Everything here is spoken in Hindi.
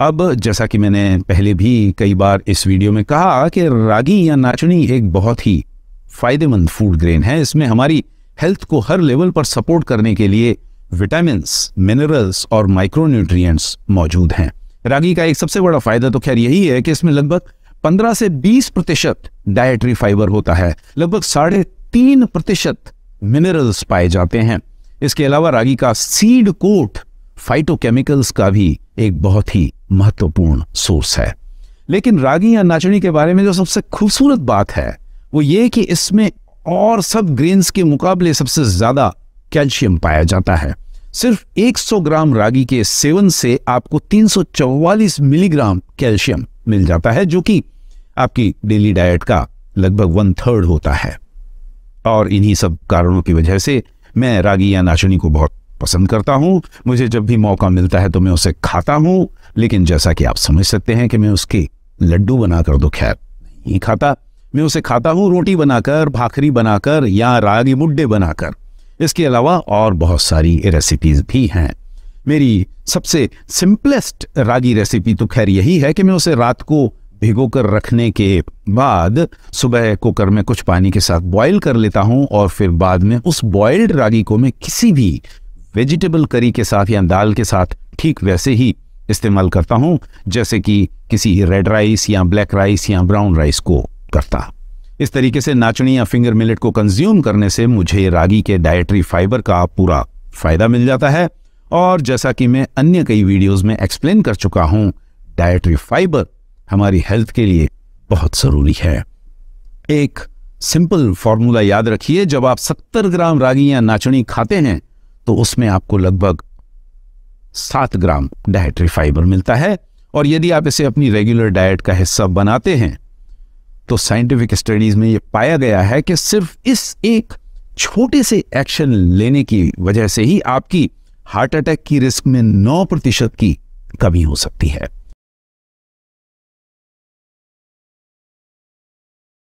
अब जैसा कि मैंने पहले भी कई बार इस वीडियो में कहा कि रागी या नाचनी एक बहुत ही फ़ायदेमंद फूड ग्रेन है इसमें हमारी हेल्थ को हर लेवल पर सपोर्ट करने के लिए विटामिन मिनरल्स और माइक्रोन्यूट्रिएंट्स मौजूद हैं रागी का एक सबसे बड़ा फायदा तो खैर यही है कि इसमें लगभग 15 से 20 प्रतिशत डायट्री फाइबर होता है लगभग साढ़े तीन प्रतिशत मिनरल्स पाए जाते हैं इसके अलावा रागी का सीड कोट फाइटोकेमिकल्स का भी एक बहुत ही महत्वपूर्ण सोर्स है लेकिन रागी या नाचनी के बारे में जो सबसे खूबसूरत बात है वो ये कि इसमें और सब ग्रेन्स के मुकाबले सबसे ज़्यादा कैल्शियम पाया जाता है सिर्फ 100 ग्राम रागी के सेवन से आपको 344 मिलीग्राम कैल्शियम मिल जाता है जो कि आपकी डेली डाइट का लगभग वन थर्ड होता है और इन्हीं सब कारणों की वजह से मैं रागी या नाचनी को बहुत पसंद करता हूँ मुझे जब भी मौका मिलता है तो मैं उसे खाता हूँ लेकिन जैसा कि आप समझ सकते हैं कि मैं उसके लड्डू बनाकर तो खैर नहीं खाता मैं उसे खाता हूँ रोटी बनाकर भाखरी बनाकर या रागी मुड्डे बनाकर इसके अलावा और बहुत सारी रेसिपीज़ भी हैं मेरी सबसे सिंपलेस्ट रागी रेसिपी तो खैर यही है कि मैं उसे रात को भिगो कर रखने के बाद सुबह कुकर में कुछ पानी के साथ बॉईल कर लेता हूँ और फिर बाद में उस बॉइल्ड रागी को मैं किसी भी वेजिटेबल करी के साथ या दाल के साथ ठीक वैसे ही इस्तेमाल करता हूँ जैसे कि किसी रेड राइस या ब्लैक राइस या ब्राउन राइस को करता इस तरीके से नाचनी या फिंगर मिलेट को कंज्यूम करने से मुझे रागी के डायट्री फाइबर का पूरा फायदा मिल जाता है और जैसा कि मैं अन्य कई वीडियोस में एक्सप्लेन कर चुका हूं डायट्री फाइबर हमारी हेल्थ के लिए बहुत ज़रूरी है एक सिंपल फॉर्मूला याद रखिए जब आप 70 ग्राम रागी या नाचनी खाते हैं तो उसमें आपको लगभग सात ग्राम डायट्री फाइबर मिलता है और यदि आप इसे अपनी रेगुलर डाइट का हिस्सा बनाते हैं तो साइंटिफिक स्टडीज में यह पाया गया है कि सिर्फ इस एक छोटे से एक्शन लेने की वजह से ही आपकी हार्ट अटैक की रिस्क में नौ प्रतिशत की कमी हो सकती है